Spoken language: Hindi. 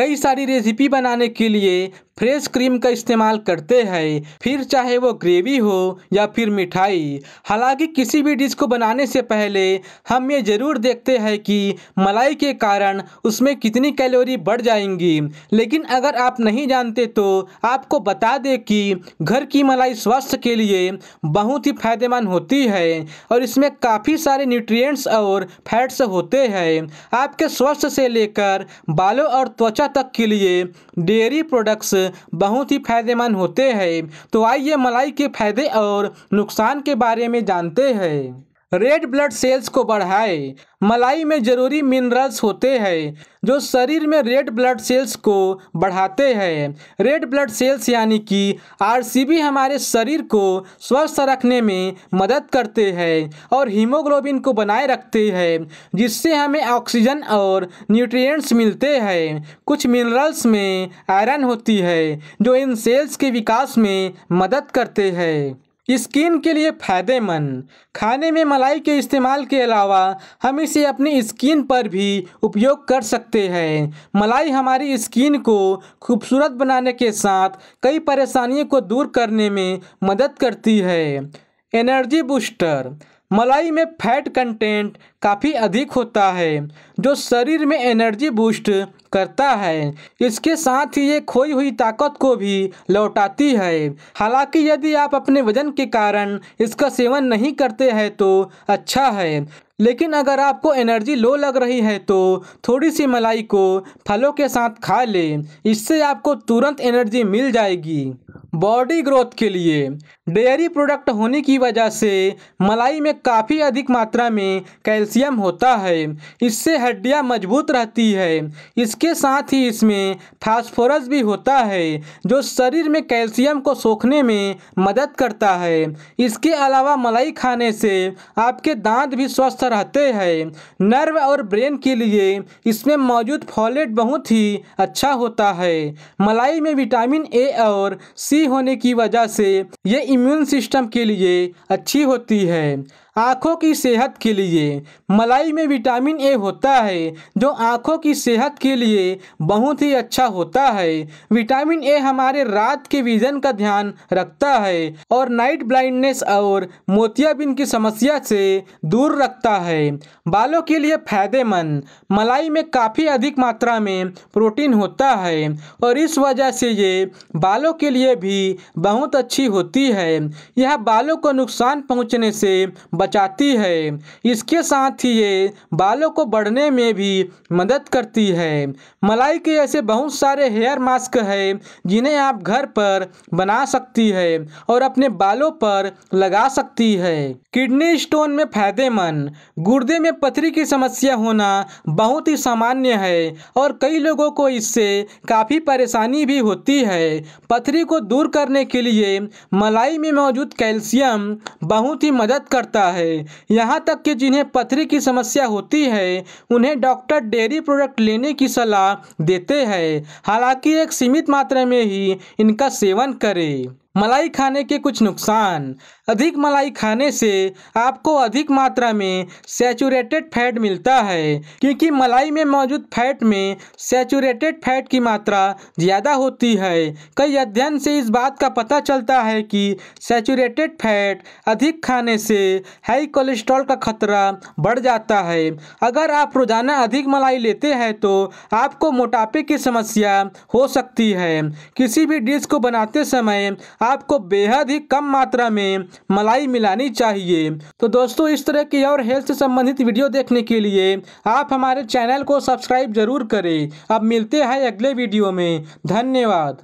कई सारी रेसिपी बनाने के लिए फ्रेश क्रीम का इस्तेमाल करते हैं फिर चाहे वो ग्रेवी हो या फिर मिठाई हालांकि किसी भी डिश को बनाने से पहले हम ये ज़रूर देखते हैं कि मलाई के कारण उसमें कितनी कैलोरी बढ़ जाएंगी लेकिन अगर आप नहीं जानते तो आपको बता दें कि घर की मलाई स्वास्थ्य के लिए बहुत ही फायदेमंद होती है और इसमें काफ़ी सारे न्यूट्रिएंट्स और फैट्स होते हैं आपके स्वास्थ्य से लेकर बालों और त्वचा तक के लिए डेयरी प्रोडक्ट्स बहुत ही फायदेमंद होते हैं तो आइए मलाई के फायदे और नुकसान के बारे में जानते हैं रेड ब्लड सेल्स को बढ़ाए मलाई में जरूरी मिनरल्स होते हैं जो शरीर में रेड ब्लड सेल्स को बढ़ाते हैं रेड ब्लड सेल्स यानी कि आरसीबी हमारे शरीर को स्वस्थ रखने में मदद करते हैं और हीमोग्लोबिन को बनाए रखते हैं जिससे हमें ऑक्सीजन और न्यूट्रिएंट्स मिलते हैं कुछ मिनरल्स में आयरन होती है जो इन सेल्स के विकास में मदद करते हैं स्किन के लिए फ़ायदेमंद खाने में मलाई के इस्तेमाल के अलावा हम इसे अपनी स्किन पर भी उपयोग कर सकते हैं मलाई हमारी स्किन को खूबसूरत बनाने के साथ कई परेशानियों को दूर करने में मदद करती है एनर्जी बूस्टर मलाई में फैट कंटेंट काफ़ी अधिक होता है जो शरीर में एनर्जी बूस्ट करता है इसके साथ ही ये खोई हुई ताकत को भी लौटाती है हालांकि यदि आप अपने वजन के कारण इसका सेवन नहीं करते हैं तो अच्छा है लेकिन अगर आपको एनर्जी लो लग रही है तो थोड़ी सी मलाई को फलों के साथ खा लें इससे आपको तुरंत एनर्जी मिल जाएगी बॉडी ग्रोथ के लिए डेयरी प्रोडक्ट होने की वजह से मलाई में काफ़ी अधिक मात्रा में कैल्शियम होता है इससे हड्डियां मजबूत रहती है इसके साथ ही इसमें फास्फोरस भी होता है जो शरीर में कैल्शियम को सोखने में मदद करता है इसके अलावा मलाई खाने से आपके दांत भी स्वस्थ रहते हैं नर्व और ब्रेन के लिए इसमें मौजूद फॉलेट बहुत ही अच्छा होता है मलाई में विटामिन ए और सी होने की वजह से ये इम्यून सिस्टम के लिए अच्छी होती है आँखों की सेहत के लिए मलाई में विटामिन ए होता है जो आँखों की सेहत के लिए बहुत ही अच्छा होता है विटामिन ए हमारे रात के विजन का ध्यान रखता है और नाइट ब्लाइंडनेस और मोतियाबिंद की समस्या से दूर रखता है बालों के लिए फ़ायदेमंद मलाई में काफ़ी अधिक मात्रा में प्रोटीन होता है और इस वजह से ये बालों के लिए भी बहुत अच्छी होती है यह बालों को नुकसान पहुँचने से बच बचाती है इसके साथ ही ये बालों को बढ़ने में भी मदद करती है मलाई के ऐसे बहुत सारे हेयर मास्क है जिन्हें आप घर पर बना सकती है और अपने बालों पर लगा सकती है किडनी स्टोन में फायदेमंद गुर्दे में पथरी की समस्या होना बहुत ही सामान्य है और कई लोगों को इससे काफ़ी परेशानी भी होती है पथरी को दूर करने के लिए मलाई में मौजूद कैल्शियम बहुत ही मदद करता है यहाँ तक कि जिन्हें पथरी की समस्या होती है उन्हें डॉक्टर डेयरी प्रोडक्ट लेने की सलाह देते हैं हालांकि एक सीमित मात्रा में ही इनका सेवन करें मलाई खाने के कुछ नुकसान अधिक मलाई खाने से आपको अधिक मात्रा में सैचुरेटेड फैट मिलता है क्योंकि मलाई में मौजूद फैट में सैचुरेटेड फैट की मात्रा ज़्यादा होती है कई अध्ययन से इस बात का पता चलता है कि सैचुरेटेड फैट अधिक खाने से हाई कोलेस्ट्रॉल का खतरा बढ़ जाता है अगर आप रोज़ाना अधिक मलाई लेते हैं तो आपको मोटापे की समस्या हो सकती है किसी भी डिश को बनाते समय आपको बेहद ही कम मात्रा में मलाई मिलानी चाहिए तो दोस्तों इस तरह की और हेल्थ से संबंधित वीडियो देखने के लिए आप हमारे चैनल को सब्सक्राइब जरूर करें अब मिलते हैं अगले वीडियो में धन्यवाद